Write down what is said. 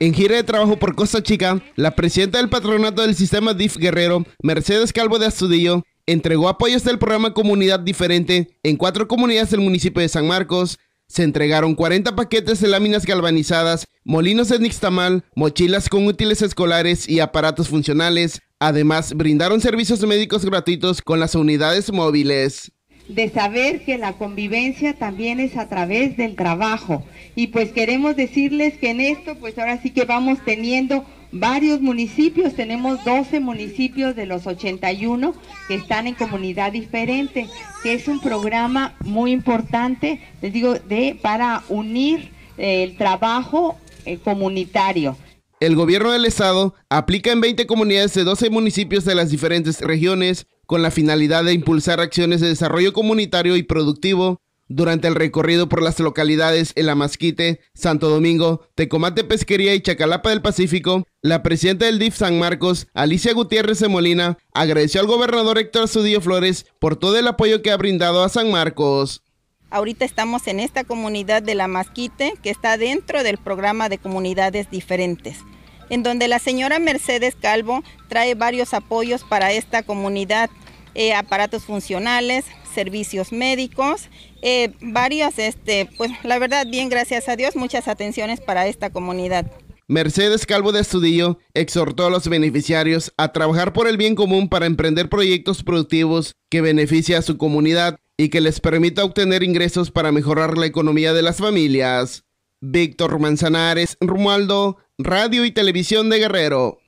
En gira de trabajo por Costa Chica, la presidenta del patronato del sistema DIF Guerrero, Mercedes Calvo de Astudillo, entregó apoyos del programa Comunidad Diferente en cuatro comunidades del municipio de San Marcos. Se entregaron 40 paquetes de láminas galvanizadas, molinos de nixtamal, mochilas con útiles escolares y aparatos funcionales. Además, brindaron servicios médicos gratuitos con las unidades móviles de saber que la convivencia también es a través del trabajo. Y pues queremos decirles que en esto, pues ahora sí que vamos teniendo varios municipios, tenemos 12 municipios de los 81 que están en comunidad diferente, que es un programa muy importante, les digo, de, para unir eh, el trabajo eh, comunitario. El gobierno del estado aplica en 20 comunidades de 12 municipios de las diferentes regiones con la finalidad de impulsar acciones de desarrollo comunitario y productivo durante el recorrido por las localidades la Amasquite, Santo Domingo, Tecomate Pesquería y Chacalapa del Pacífico, la presidenta del DIF San Marcos, Alicia Gutiérrez de Molina, agradeció al gobernador Héctor Azudillo Flores por todo el apoyo que ha brindado a San Marcos. Ahorita estamos en esta comunidad de La Masquite que está dentro del programa de comunidades diferentes en donde la señora Mercedes Calvo trae varios apoyos para esta comunidad, eh, aparatos funcionales, servicios médicos, eh, varias, este, pues la verdad, bien, gracias a Dios, muchas atenciones para esta comunidad. Mercedes Calvo de Estudillo exhortó a los beneficiarios a trabajar por el bien común para emprender proyectos productivos que beneficie a su comunidad y que les permita obtener ingresos para mejorar la economía de las familias. Víctor Manzanares, Rumaldo, Radio y Televisión de Guerrero.